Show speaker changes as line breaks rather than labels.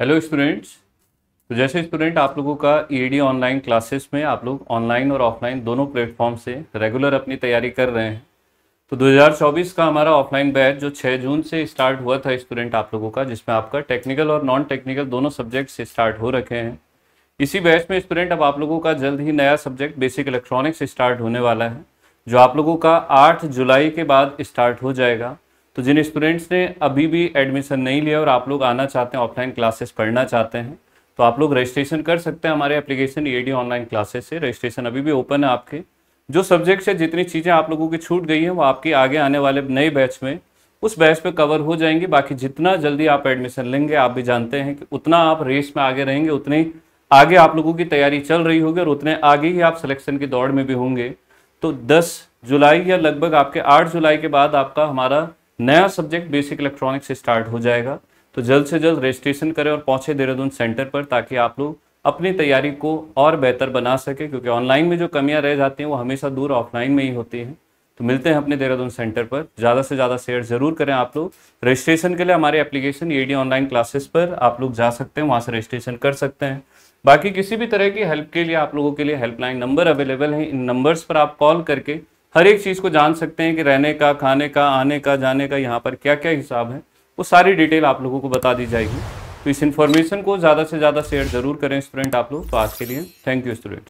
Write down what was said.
hello students तो जैसे student आप लोगों का ई ऑनलाइन क्लासेस में आप लोग ऑनलाइन और ऑफलाइन दोनों प्लेटफॉर्म से रेगुलर अपनी तैयारी कर रहे हैं तो 2024 का हमारा ऑफलाइन बैच जो 6 जून से स्टार्ट हुआ था स्टूडेंट आप लोगों का जिसमें आपका टेक्निकल और नॉन टेक्निकल दोनों सब्जेक्ट्स स्टार्ट हो रखे हैं इसी बैच में स्टूडेंट अब आप लोगों का जल्द ही नया सब्जेक्ट बेसिक इलेक्ट्रॉनिक्स स्टार्ट होने वाला है जो आप लोगों का आठ जुलाई के बाद स्टार्ट हो जाएगा तो जिन स्टूडेंट्स ने अभी भी एडमिशन नहीं लिया और आप लोग आना चाहते हैं ऑफलाइन क्लासेस पढ़ना चाहते हैं तो आप लोग रजिस्ट्रेशन कर सकते हैं हमारे application E e online classes से रजिस्ट्रेशन अभी भी ओपन है आपके जो सब्जेक्ट से जितनी चीज़ें आप लोगों की छूट गई हैं वो आपके आगे आने वाले नए बैच में उस बैच पे कवर हो जाएंगे बाकी जितना जल्दी आप एडमिशन लेंगे आप भी जानते हैं कि उतना आप रेस में आगे रहेंगे उतनी आगे आप लोगों की तैयारी चल रही होगी और उतने आगे ही आप सिलेक्शन की दौड़ में भी होंगे तो 10 जुलाई या लगभग आपके 8 जुलाई के बाद आपका हमारा नया सब्जेक्ट बेसिक इलेक्ट्रॉनिक्स से स्टार्ट हो जाएगा तो जल्द से जल्द रजिस्ट्रेशन करें और पहुंचे देहरादून सेंटर पर ताकि आप लोग अपनी तैयारी को और बेहतर बना सके क्योंकि ऑनलाइन में जो कमियां रह जाती हैं वो हमेशा दूर ऑफलाइन में ही होती हैं तो मिलते हैं अपने देहरादून सेंटर पर ज़्यादा से ज़्यादा शेयर जरूर करें आप लोग रजिस्ट्रेशन के लिए हमारे एप्लीकेशन ई ऑनलाइन क्लासेस पर आप लोग जा सकते हैं वहाँ से रजिस्ट्रेशन कर सकते हैं बाकी किसी भी तरह की हेल्प के लिए आप लोगों के लिए हेल्पलाइन नंबर अवेलेबल है इन नंबर्स पर आप कॉल करके हर एक चीज़ को जान सकते हैं कि रहने का खाने का आने का जाने का यहाँ पर क्या क्या हिसाब है वो सारी डिटेल आप लोगों को बता दी जाएगी तो इस इन्फॉर्मेशन को ज़्यादा से ज़्यादा शेयर जरूर करें स्टूडेंट आप लोग तो आज के लिए थैंक यू स्टूडेंट